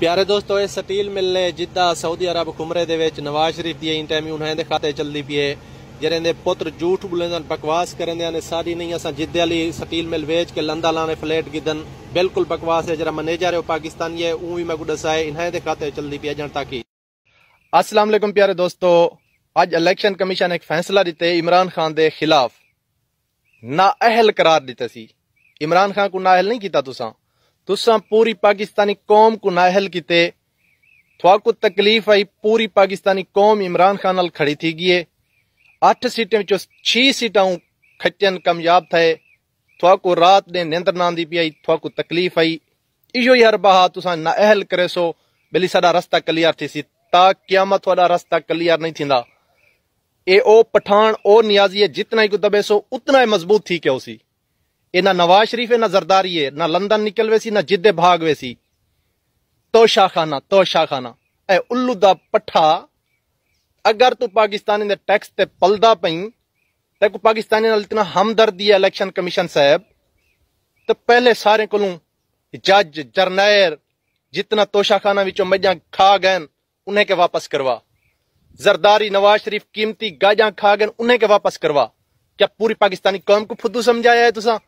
ਪਿਆਰੇ ਦੋਸਤੋ ਇਹ ਸਟੀਲ ਮਿਲ ਨੇ ਜਿੱਦਾਂ ਸਾਊਦੀ ਅਰਬ ਖੁਮਰੇ ਦੇ ਵਿੱਚ ਨਵਾਜ਼ ਸ਼ਰੀਫ ਦੀ ਇੰਟਰਵਿਊ ਉਹਨਾਂ ਦੇ ਖਾਤੇ ਚੱਲਦੀ ਪਈ ਜਿਹੜੇ ਨੇ ਪੁੱਤਰ ਝੂਠ ਬੁਲੰਦਨ ਬਕਵਾਸ ਕਰਨਦੇ ਨੇ ਸਾਡੀ ਨਹੀਂ ਅਸਾਂ ਜਿੱਦੇ ਵਾਲੀ ਸਟੀਲ ਮਿਲ ਵੇਚ ਕੇ ਲੰਦਾ ਲਾਣੇ ਫਲੈਟ ਗਿਦਨ ਬਿਲਕੁਲ ਬਕਵਾਸ ਹੈ ਜਿਹੜਾ ਮੈਨੇਜਰ ਹੈ ਉਹ ਪਾਕਿਸਤਾਨੀ ਹੈ ਉਹ ਵੀ ਮੈਂ ਕੋ ਦਸਾਏ ਇਹਨਾਂ ਦੇ ਖਾਤੇ ਚੱਲਦੀ ਪਈ ਜਨ ਤਾਂ ਕਿ अस्सलाम वालेकुम प्यारे दोस्तों आज इलेक्शन कमीशन एक फैसला दिते इमरान खान के खिलाफ नाअहल करार दिता सी इमरान खान को नाअहल नहीं किया तुसा तुसा पूरी पाकिस्तानी कौम को नाहल किते को तकलीफ आई पूरी पाकिस्तानी कौम इमरान खान नाल खड़ी थी गिए अठ सीटें चो छी सीटा खचन कामयाब थे को रात ने नेंद्र नांदी पी आई को तकलीफ आई इो ही हर बहा तुसा नाहल करे सो बिली सा रस्ता क्लियर थी सी ता क्यामत थोड़ा रास्ता क्लियर नहीं थी ए ओ पठान ओ नियाजी है जितना ही को दबे सो उतना ही मजबूत थी क्यों सी ये ना नवाज शरीफ है ना जरदारी है ना लंदन निकल वैसी ना जिदे भाग वैसी तो खाना तो खाना ए उल्लू दा पठा अगर तू पाकिस्तानी ने टैक्स ते पलदा पई तेको पाकिस्तानी इतना हमदर्दी है इलेक्शन कमीशन साहब तो पहले सारे को जज जरनैर जितना तोशाखाना विचों मजा खा गए उन्हें के वापस करवा जरदारी नवाज शरीफ कीमती गाजा खा गए उन्हें के वापस करवा क्या पूरी पाकिस्तानी कौम को फुद्दू समझाया है तुसा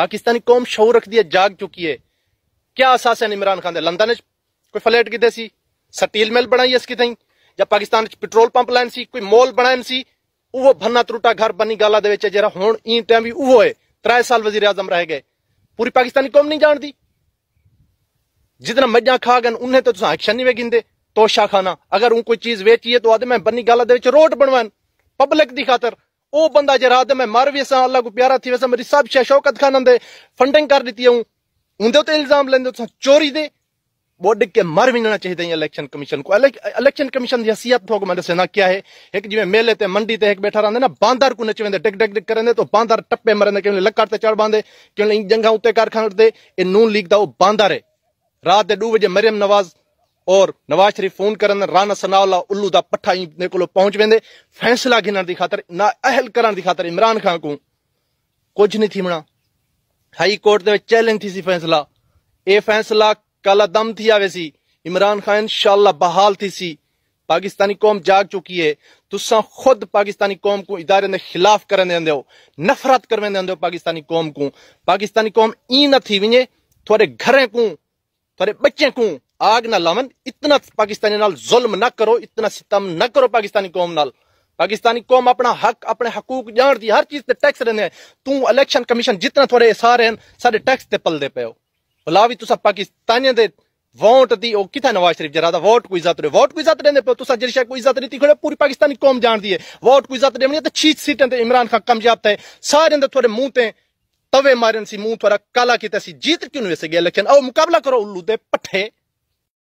पाकिस्तानी कौम शोर रख दिया जाग चुकी है क्या असास है इमरान खान लंदन ने कोई फ्लैट किदे सी स्टील मिल बनाई इसकी थी या पाकिस्तान पेट्रोल पंप लाइन सी कोई मॉल बनाइन सी वो भन्ना त्रुटा घर बनी गाला जरा हूँ इन टाइम भी वो है त्रै साल वजीर आजम रह गए पूरी पाकिस्तानी कौम नहीं जानती जितना मजा खा गए उन्हें तो एक्शन नहीं वे गिंदे तोशा खाना अगर उन कोई चीज वेची है तो आदमी बनी गाला दे रोड बनवान पब्लिक की खातर वो बंदा ਜੇ ਰਾਤ ਮੈਂ ਮਰ ਵੀ ਸਾਂ ਅੱਲਾ ਕੋ ਪਿਆਰਾ ਥੀ ਵੈਸਾ ਮੇਰੀ ਸਭ ਸ਼ੇ ਸ਼ੌਕਤ ਖਾਨ ਦੇ ਫੰਡਿੰਗ ਕਰ ਦਿੱਤੀ ਹੂੰ ਉਹਦੇ ਉਤੇ ਇਲਜ਼ਾਮ ਲੈਂਦੇ ਤੁਸੀਂ ਚੋਰੀ के मर वञणु चाहिए इलेक्शन कमीशन को इलेक्शन कमीशन की हसीयत थोक मैं दसें क्या है एक जिमें मेले ते मंडी ते एक बैठा रहते ना बांदर को नचवेंदे डिग डिग डिग करेंदे तो बांदर टप्पे मरेंदे क्यों लकड़ ते चढ़बांदे क्यों जंगा उत्ते कारखान ते नून लीक दा वो बांदर है रात दे बजे मरियम नवाज और नवाज शरीफ फोन कर राना ਸਨਾਉਲਾ उल्लू का पट्ठा ਇਹਨੇ ਕੋਲ ਪਹੁੰਚ ਵੈਂਦੇ ਫੈਸਲਾ ਗਿਣਨ ਦੀ ਖਾਤਰ ਨਾ ਅਹਲ ਕਰਨ ਦੀ ਖਾਤਰ ਇਮਰਾਨ ਖਾਨ ਕੋ ਕੁਝ ਨਹੀਂ ਥੀਮਣਾ ਹਾਈ ਕੋਰਟ ਦੇ ਵਿੱਚ ਚੈਲੰਜ ਥੀ ਸੀ ਫੈਸਲਾ ਇਹ ਫੈਸਲਾ काला दम थी आवे सी इमरान खान इंशाला बहाल थी सी पाकिस्तानी कौम जाग चुकी है तुसा खुद पाकिस्तानी कौम को इदारे के खिलाफ कर नफरत करवे देंदे पाकिस्तानी कौम को पाकिस्तानी कौम ई न थी वे थोड़े घरें को थोड़े बच्चे को आग ना लावन इतना पाकिस्तानी नाल जुल्म ना करो इतना सितम ना करो पाकिस्तानी कौम नाल पाकिस्तानी कौम अपना हक अपने हकूक जान दी हर चीज ते टैक्स रहने तू इलेक्शन कमीशन जितना थोड़े सारे हैं सारे टैक्स ते पलदे पे हो भला भी तुसा पाकिस्तानियों दे वोट दी ओ किथा नवाज शरीफ जरा वोट को इज्जत रहे वोट को इज्जत रहने पे तुसा जरिशा को इज्जत नहीं खड़े पूरी पाकिस्तानी कौम जान दी है वोट को इज्जत देनी तो छीत सीटें ते इमरान खान कामयाब थे सारे अंदर थोड़े मुंह ते तवे मारन सी मुंह थोड़ा काला किता सी जीत क्यों नहीं वैसे गया इलेक्शन ओ मुकाबला करो उल्लू दे पट्ठे